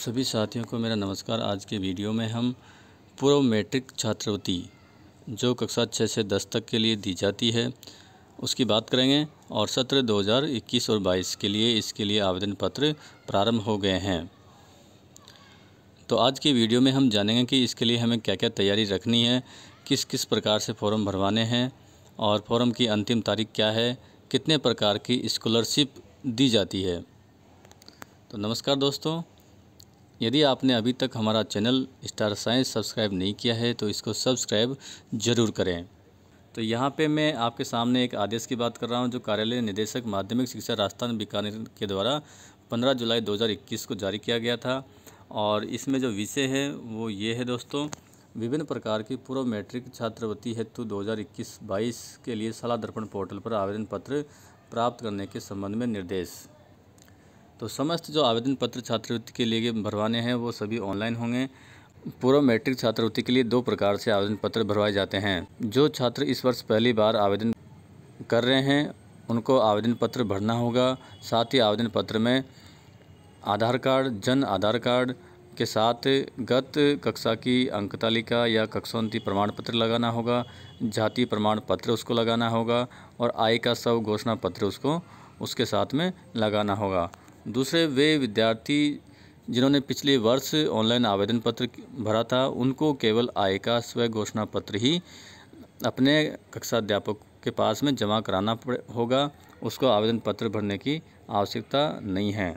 सभी साथियों को मेरा नमस्कार आज के वीडियो में हम पूर्व मैट्रिक छात्रवृत्ति जो कक्षा छः से दस तक के लिए दी जाती है उसकी बात करेंगे और सत्र 2021 और 22 के लिए इसके लिए आवेदन पत्र प्रारंभ हो गए हैं तो आज के वीडियो में हम जानेंगे कि इसके लिए हमें क्या क्या तैयारी रखनी है किस किस प्रकार से फॉर्म भरवाने हैं और फॉर्म की अंतिम तारीख क्या है कितने प्रकार की स्कॉलरशिप दी जाती है तो नमस्कार दोस्तों यदि आपने अभी तक हमारा चैनल स्टार साइंस सब्सक्राइब नहीं किया है तो इसको सब्सक्राइब ज़रूर करें तो यहाँ पे मैं आपके सामने एक आदेश की बात कर रहा हूँ जो कार्यालय निदेशक माध्यमिक शिक्षा राजस्थान बीकानेर के द्वारा 15 जुलाई 2021 को जारी किया गया था और इसमें जो विषय है वो ये है दोस्तों विभिन्न प्रकार की पूर्व मैट्रिक छात्रवृत्ति हेतु दो हज़ार के लिए सलाह दर्पण पोर्टल पर आवेदन पत्र प्राप्त करने के संबंध में निर्देश तो समस्त जो आवेदन पत्र छात्रवृत्ति के लिए भरवाने हैं वो सभी ऑनलाइन होंगे पूर्व मैट्रिक छात्रवृत्ति के लिए दो प्रकार से आवेदन पत्र भरवाए जाते हैं जो छात्र इस वर्ष पहली बार आवेदन कर रहे हैं उनको आवेदन पत्र भरना होगा साथ ही आवेदन पत्र में आधार कार्ड जन आधार कार्ड के साथ गत कक्षा की अंक तालिका या कक्षोन्नति प्रमाण पत्र लगाना होगा जाति प्रमाण पत्र उसको लगाना होगा और आय का सब घोषणा पत्र उसको उसके साथ में लगाना होगा दूसरे वे विद्यार्थी जिन्होंने पिछले वर्ष ऑनलाइन आवेदन पत्र भरा था उनको केवल आय का स्व घोषणा पत्र ही अपने कक्षा अध्यापक के पास में जमा कराना होगा उसको आवेदन पत्र भरने की आवश्यकता नहीं है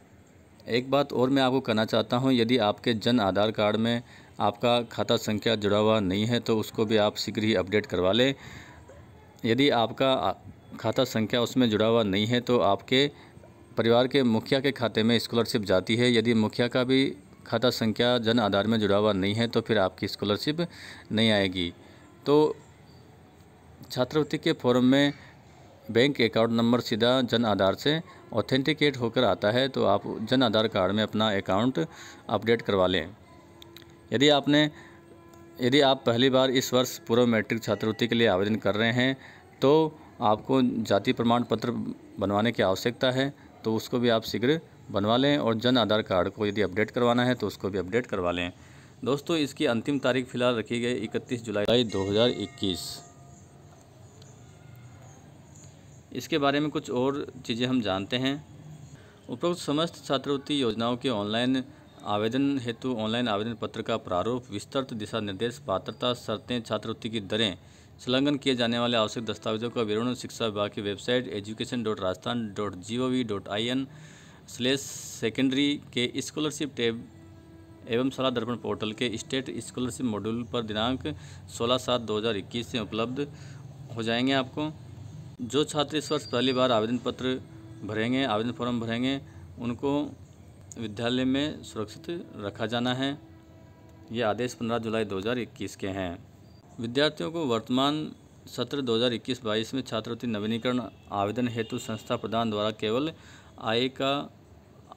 एक बात और मैं आपको कहना चाहता हूं यदि आपके जन आधार कार्ड में आपका खाता संख्या जुड़ा हुआ नहीं है तो उसको भी आप शीघ्र ही अपडेट करवा लें यदि आपका खाता संख्या उसमें जुड़ा हुआ नहीं है तो आपके परिवार के मुखिया के खाते में स्कॉलरशिप जाती है यदि मुखिया का भी खाता संख्या जन आधार में जुड़ा हुआ नहीं है तो फिर आपकी स्कॉलरशिप नहीं आएगी तो छात्रवृत्ति के फॉर्म में बैंक अकाउंट नंबर सीधा जन आधार से ऑथेंटिकेट होकर आता है तो आप जन आधार कार्ड में अपना अकाउंट अपडेट करवा लें यदि आपने यदि आप पहली बार इस वर्ष पूर्व मैट्रिक छात्रवृत्ति के लिए आवेदन कर रहे हैं तो आपको जाति प्रमाण पत्र बनवाने की आवश्यकता है तो उसको भी आप शीघ्र बनवा लें और जन आधार कार्ड को यदि अपडेट करवाना है तो उसको भी अपडेट करवा लें दोस्तों इसकी अंतिम तारीख फ़िलहाल रखी गई इकतीस जुलाई इक्कीस इसके बारे में कुछ और चीज़ें हम जानते हैं उपरोक्त समस्त छात्रवृत्ति योजनाओं के ऑनलाइन आवेदन हेतु ऑनलाइन आवेदन पत्र का प्रारूप विस्तृत दिशा निर्देश पात्रता शर्तें छात्रवृत्ति की दरें संलग्न किए जाने वाले आवश्यक दस्तावेजों का विवरण शिक्षा विभाग की website education dot Rajasthan dot G O V dot I N slash secondary के स्कॉलरशिप टैब एवं सलाह दर्पण पोर्टल के स्टेट स्कॉलरशिप मॉड्यूल पर दिनांक 16 सात 2021 से उपलब्ध हो जाएंगे आपको जो छात्र इस वर्ष पहली बार आवेदन पत्र भरेंगे आवेदन फॉर्म भरेंगे उनको विद्यालय में सुरक्षित रखा जाना है ये आदेश 15 जुलाई 2021 के हैं विद्यार्थियों को वर्तमान सत्र 2021-22 में छात्रवृत्ति नवीनीकरण आवेदन हेतु संस्था प्रदान द्वारा केवल आय का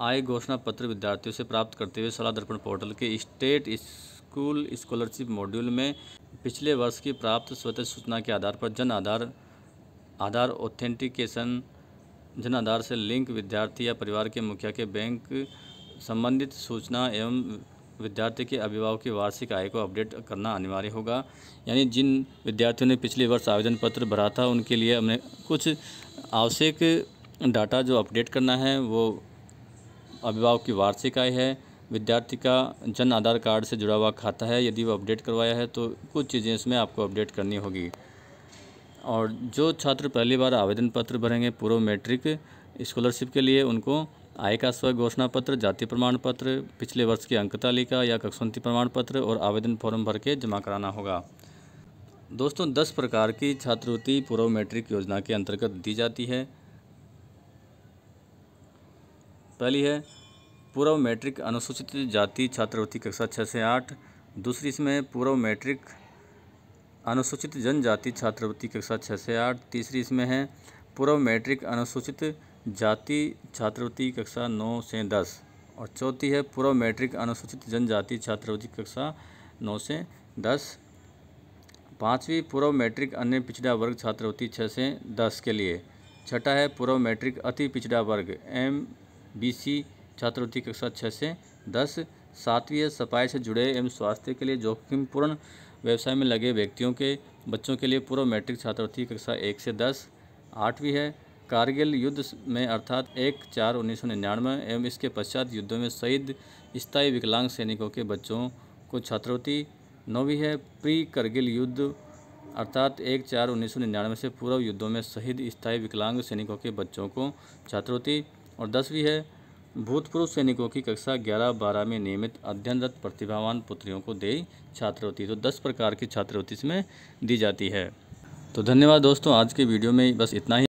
आय घोषणा पत्र विद्यार्थियों से प्राप्त करते हुए सलाह दर्पण पोर्टल के स्टेट स्कूल स्कॉलरशिप मॉड्यूल में पिछले वर्ष की प्राप्त स्वतः सूचना के आधार पर जन आधार आधार ऑथेंटिकेशन जन आधार से लिंक विद्यार्थी या परिवार के मुखिया के बैंक संबंधित सूचना एवं विद्यार्थी के अभिभावक की वार्षिक आय को अपडेट करना अनिवार्य होगा यानी जिन विद्यार्थियों ने पिछले वर्ष आवेदन पत्र भरा था उनके लिए हमने कुछ आवश्यक डाटा जो अपडेट करना है वो अभिभावक की वार्षिक आय है विद्यार्थी का जन आधार कार्ड से जुड़ा हुआ खाता है यदि वो अपडेट करवाया है तो कुछ चीज़ें इसमें आपको अपडेट करनी होगी और जो छात्र पहली बार आवेदन पत्र भरेंगे पूर्व मैट्रिक स्कॉलरशिप के लिए उनको आय का स्व घोषणा पत्र जाति प्रमाण पत्र पिछले वर्ष की अंक तालिका या कक्षवंती प्रमाण पत्र और आवेदन फॉर्म भर के जमा कराना होगा दोस्तों दस प्रकार की छात्रवृत्ति पूर्व मैट्रिक योजना के अंतर्गत दी जाती है पहली है पूर्व मैट्रिक अनुसूचित जाति छात्रवृत्ति कक्षा छः से आठ दूसरी इसमें पूर्व मैट्रिक अनुसूचित जनजाति छात्रवृत्ति कक्षा छः से आठ तीसरी इसमें है पूर्व मैट्रिक अनुसूचित जाति छात्रवृत्ति कक्षा नौ से दस और चौथी है पूर्व मैट्रिक अनुसूचित जनजाति छात्रवृत्ति कक्षा नौ से दस पाँचवीं पूर्व मैट्रिक अन्य पिछड़ा वर्ग छात्रवृत्ति छः से दस के लिए छठा है पूर्व मैट्रिक अति पिछड़ा वर्ग एम बी सी छात्रवृत्ति कक्षा छः से दस सातवीं है सफाई से जुड़े एवं स्वास्थ्य के लिए जोखिमपूर्ण व्यवसाय में लगे व्यक्तियों के बच्चों के लिए पूर्व मैट्रिक छात्रवृत्ति कक्षा एक से दस आठवीं है कारगिल युद्ध में अर्थात एक चार उन्नीस सौ निन्यानवे एवं इसके पश्चात युद्धों में शहीद स्थायी विकलांग सैनिकों के बच्चों को छात्रवृत्ति नौवीं है प्री करगिल युद्ध अर्थात एक चार उन्नीस सौ निन्यानवे से पूर्व युद्धों में शहीद स्थायी विकलांग सैनिकों के बच्चों को छात्रवृत्ति और दसवीं है भूतपूर्व सैनिकों की कक्षा ग्यारह बारह में नियमित अध्ययनरत प्रतिभावान पुत्रियों को दी छात्रवृत्ति तो दस प्रकार की छात्रवृत्ति इसमें दी जाती है तो धन्यवाद दोस्तों आज के वीडियो में बस इतना ही